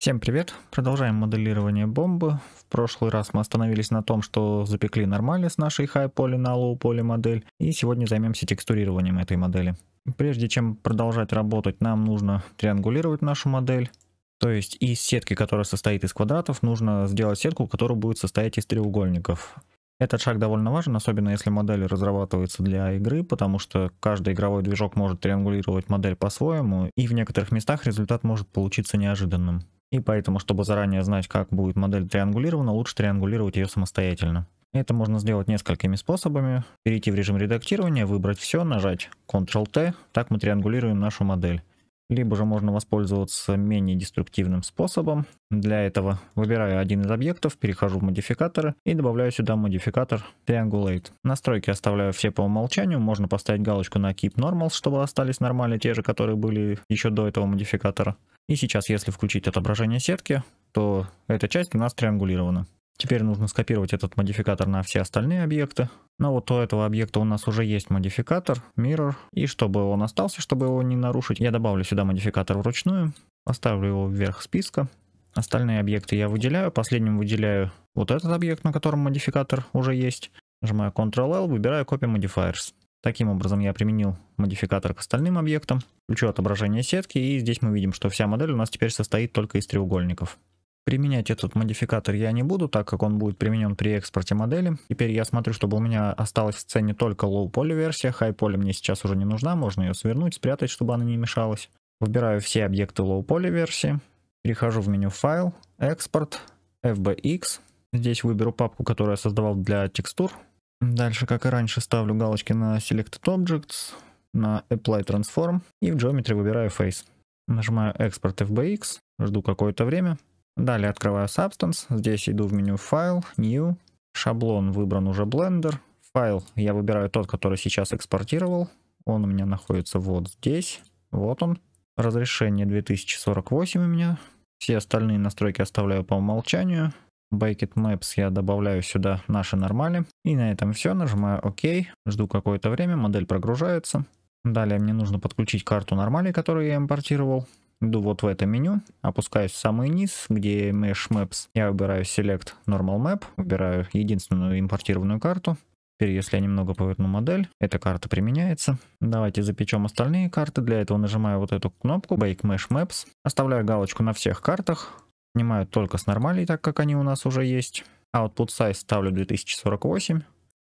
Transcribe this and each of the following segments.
Всем привет! Продолжаем моделирование бомбы. В прошлый раз мы остановились на том, что запекли нормально с нашей high-poly на low-poly модель, и сегодня займемся текстурированием этой модели. Прежде чем продолжать работать, нам нужно триангулировать нашу модель, то есть из сетки, которая состоит из квадратов, нужно сделать сетку, которая будет состоять из треугольников. Этот шаг довольно важен, особенно если модель разрабатывается для игры, потому что каждый игровой движок может триангулировать модель по-своему, и в некоторых местах результат может получиться неожиданным. И поэтому, чтобы заранее знать, как будет модель триангулирована, лучше триангулировать ее самостоятельно. Это можно сделать несколькими способами. Перейти в режим редактирования, выбрать все, нажать Ctrl-T, так мы триангулируем нашу модель. Либо же можно воспользоваться менее деструктивным способом. Для этого выбираю один из объектов, перехожу в модификаторы и добавляю сюда модификатор Triangulate. Настройки оставляю все по умолчанию, можно поставить галочку на Keep Normals, чтобы остались нормальные те же, которые были еще до этого модификатора. И сейчас, если включить отображение сетки, то эта часть у нас триангулирована. Теперь нужно скопировать этот модификатор на все остальные объекты. Но вот у этого объекта у нас уже есть модификатор, mirror. И чтобы он остался, чтобы его не нарушить, я добавлю сюда модификатор вручную. Поставлю его вверх списка. Остальные объекты я выделяю. Последним выделяю вот этот объект, на котором модификатор уже есть. Нажимаю Ctrl-L, выбираю Copy Modifiers. Таким образом я применил модификатор к остальным объектам, включу отображение сетки, и здесь мы видим, что вся модель у нас теперь состоит только из треугольников. Применять этот модификатор я не буду, так как он будет применен при экспорте модели. Теперь я смотрю, чтобы у меня осталась в сцене только low-poly версия, high-poly мне сейчас уже не нужна, можно ее свернуть, спрятать, чтобы она не мешалась. Выбираю все объекты low-poly версии, перехожу в меню файл, экспорт, FBX. Здесь выберу папку, которую я создавал для текстур, Дальше, как и раньше, ставлю галочки на Selected Objects, на Apply Transform и в Geometry выбираю Face. Нажимаю Export FBX, жду какое-то время. Далее открываю Substance, здесь иду в меню File, New, шаблон выбран уже Blender, файл я выбираю тот, который сейчас экспортировал, он у меня находится вот здесь, вот он. Разрешение 2048 у меня, все остальные настройки оставляю по умолчанию. Baked Maps я добавляю сюда наши нормали. И на этом все. Нажимаю ОК. Жду какое-то время. Модель прогружается. Далее мне нужно подключить карту нормали, которую я импортировал. Иду вот в это меню, опускаюсь в самый низ, где Mesh Maps. Я выбираю Select Normal Map, выбираю единственную импортированную карту. Теперь, если я немного поверну модель, эта карта применяется. Давайте запечем остальные карты. Для этого нажимаю вот эту кнопку Bake Mesh Maps. Оставляю галочку на всех картах. Снимаю только с нормалей, так как они у нас уже есть. Output а size ставлю 2048.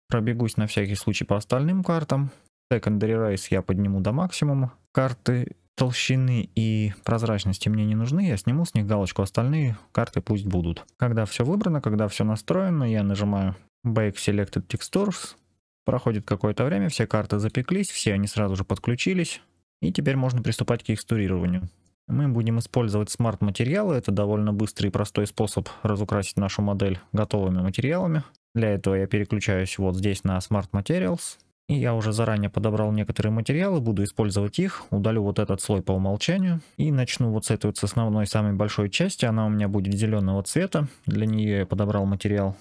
Пробегусь на всякий случай по остальным картам. Secondary Rise я подниму до максимума. Карты толщины и прозрачности мне не нужны, я сниму с них галочку, остальные карты пусть будут. Когда все выбрано, когда все настроено, я нажимаю Bake Selected Textures. Проходит какое-то время, все карты запеклись, все они сразу же подключились. И теперь можно приступать к текстурированию. Мы будем использовать смарт-материалы. Это довольно быстрый и простой способ разукрасить нашу модель готовыми материалами. Для этого я переключаюсь вот здесь на Smart Materials. И я уже заранее подобрал некоторые материалы, буду использовать их, удалю вот этот слой по умолчанию. И начну вот с этой вот с основной самой большой части, она у меня будет зеленого цвета. Для нее я подобрал материал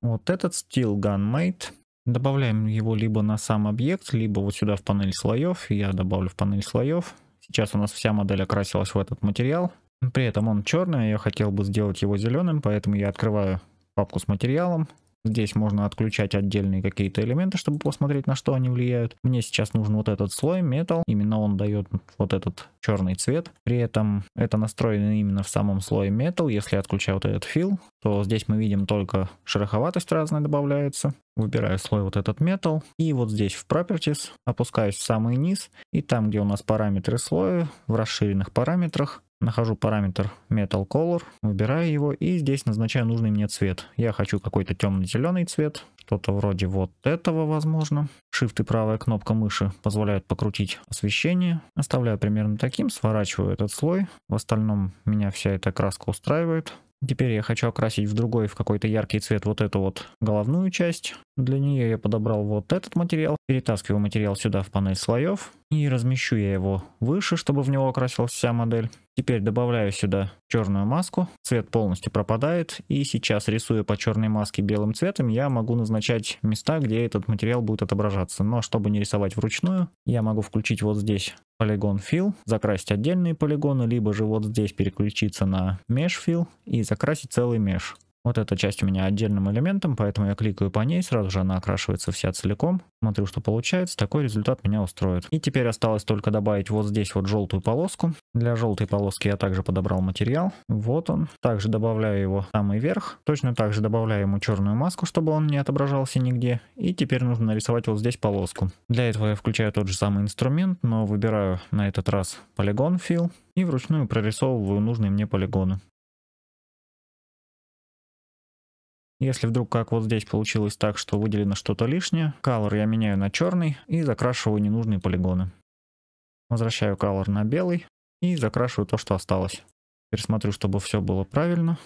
вот этот Steel Gun Made. Добавляем его либо на сам объект, либо вот сюда в панель слоев. Я добавлю в панель слоев. Сейчас у нас вся модель окрасилась в этот материал. При этом он черный, а я хотел бы сделать его зеленым, поэтому я открываю папку с материалом, Здесь можно отключать отдельные какие-то элементы, чтобы посмотреть, на что они влияют. Мне сейчас нужен вот этот слой металл. Именно он дает вот этот черный цвет. При этом это настроено именно в самом слое металл. Если я отключаю вот этот фил, то здесь мы видим только шероховатость разная добавляется. Выбираю слой вот этот металл. И вот здесь в Properties опускаюсь в самый низ. И там, где у нас параметры слоя, в расширенных параметрах, Нахожу параметр Metal Color, выбираю его и здесь назначаю нужный мне цвет. Я хочу какой-то темно-зеленый цвет, что-то вроде вот этого возможно. Shift и правая кнопка мыши позволяют покрутить освещение. Оставляю примерно таким, сворачиваю этот слой. В остальном меня вся эта краска устраивает. Теперь я хочу окрасить в другой, в какой-то яркий цвет вот эту вот головную часть. Для нее я подобрал вот этот материал. Перетаскиваю материал сюда в панель слоев. И размещу я его выше, чтобы в него окрасилась вся модель. Теперь добавляю сюда черную маску, цвет полностью пропадает, и сейчас, рисую по черной маске белым цветом, я могу назначать места, где этот материал будет отображаться. Но чтобы не рисовать вручную, я могу включить вот здесь полигон fill, закрасить отдельные полигоны, либо же вот здесь переключиться на mesh fill и закрасить целый mesh. Вот эта часть у меня отдельным элементом, поэтому я кликаю по ней, сразу же она окрашивается вся целиком. Смотрю, что получается, такой результат меня устроит. И теперь осталось только добавить вот здесь вот желтую полоску. Для желтой полоски я также подобрал материал. Вот он. Также добавляю его в самый верх. Точно так же добавляю ему черную маску, чтобы он не отображался нигде. И теперь нужно нарисовать вот здесь полоску. Для этого я включаю тот же самый инструмент, но выбираю на этот раз полигон fill и вручную прорисовываю нужные мне полигоны. Если вдруг как вот здесь получилось так, что выделено что-то лишнее, color я меняю на черный и закрашиваю ненужные полигоны. Возвращаю color на белый и закрашиваю то, что осталось. Пересмотрю, чтобы все было правильно.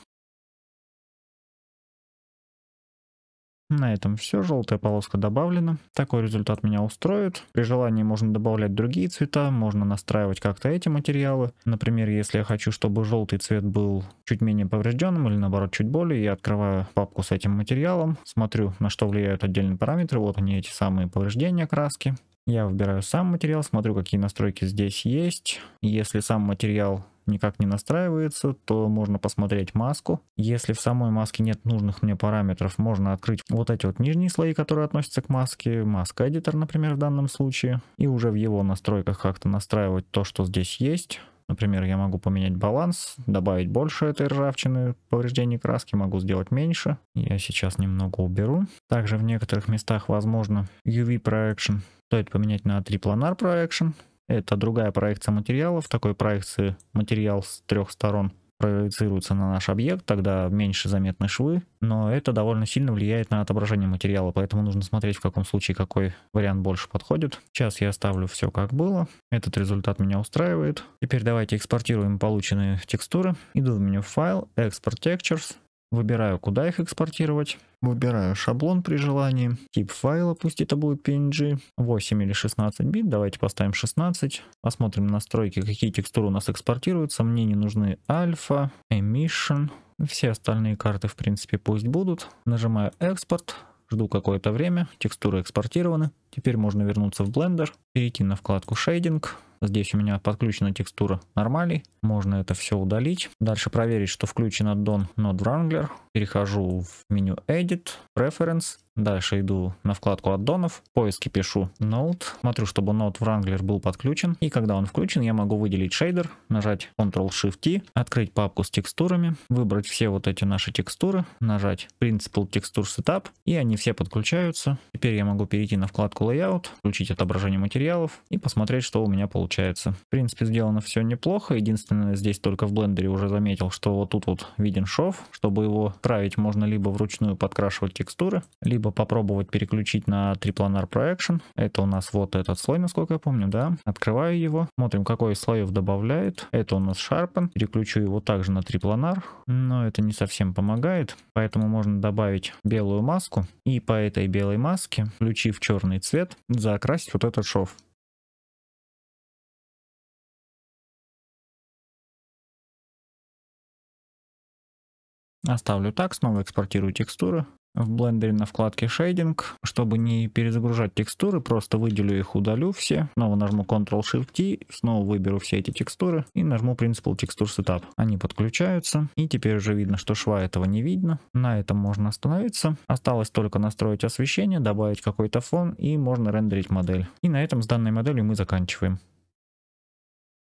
На этом все, желтая полоска добавлена. Такой результат меня устроит. При желании можно добавлять другие цвета, можно настраивать как-то эти материалы. Например, если я хочу, чтобы желтый цвет был чуть менее поврежденным или наоборот чуть более, я открываю папку с этим материалом, смотрю на что влияют отдельные параметры, вот они эти самые повреждения краски. Я выбираю сам материал, смотрю какие настройки здесь есть. Если сам материал никак не настраивается, то можно посмотреть маску. Если в самой маске нет нужных мне параметров, можно открыть вот эти вот нижние слои, которые относятся к маске, маска эдитор, например, в данном случае, и уже в его настройках как-то настраивать то, что здесь есть. Например, я могу поменять баланс, добавить больше этой ржавчины, повреждений краски, могу сделать меньше. Я сейчас немного уберу. Также в некоторых местах возможно UV Projection. Стоит поменять на 3 планар Projection. Это другая проекция материала. В такой проекции материал с трех сторон проецируется на наш объект, тогда меньше заметны швы, но это довольно сильно влияет на отображение материала, поэтому нужно смотреть, в каком случае какой вариант больше подходит. Сейчас я оставлю все как было, этот результат меня устраивает. Теперь давайте экспортируем полученные текстуры. Иду в меню файл, Экспорт textures, выбираю, куда их экспортировать. Выбираю шаблон при желании. Тип файла, пусть это будет PNG. 8 или 16 бит, давайте поставим 16. Посмотрим настройки, какие текстуры у нас экспортируются. Мне не нужны альфа, emission. Все остальные карты, в принципе, пусть будут. Нажимаю экспорт. Жду какое-то время. Текстуры экспортированы. Теперь можно вернуться в Blender, перейти на вкладку Shading, Здесь у меня подключена текстура нормалей. Можно это все удалить. Дальше проверить, что включен аддон Node Wrangler. Перехожу в меню Edit, Preference Дальше иду на вкладку аддонов, поиске пишу Node, смотрю, чтобы Node Wrangler был подключен. И когда он включен, я могу выделить шейдер, нажать Ctrl-Shift-T, открыть папку с текстурами, выбрать все вот эти наши текстуры, нажать Principal Texture Setup, и они все подключаются. Теперь я могу перейти на вкладку Layout, включить отображение материалов и посмотреть, что у меня получается. В принципе, сделано все неплохо. Единственное, здесь только в блендере уже заметил, что вот тут вот виден шов. Чтобы его править, можно либо вручную подкрашивать текстуры, либо бы попробовать переключить на трипланар Projection. Это у нас вот этот слой, насколько я помню, да? Открываю его, смотрим, какой из слоев добавляет. Это у нас Sharpen. Переключу его также на трипланар, но это не совсем помогает. Поэтому можно добавить белую маску и по этой белой маске, включив черный цвет, закрасить вот этот шов. Оставлю так, снова экспортирую текстуры в блендере на вкладке шейдинг, чтобы не перезагружать текстуры, просто выделю их, удалю все, снова нажму Ctrl-Shift-T, снова выберу все эти текстуры и нажму Principal Texture Setup. Они подключаются и теперь уже видно, что шва этого не видно. На этом можно остановиться. Осталось только настроить освещение, добавить какой-то фон и можно рендерить модель. И на этом с данной моделью мы заканчиваем.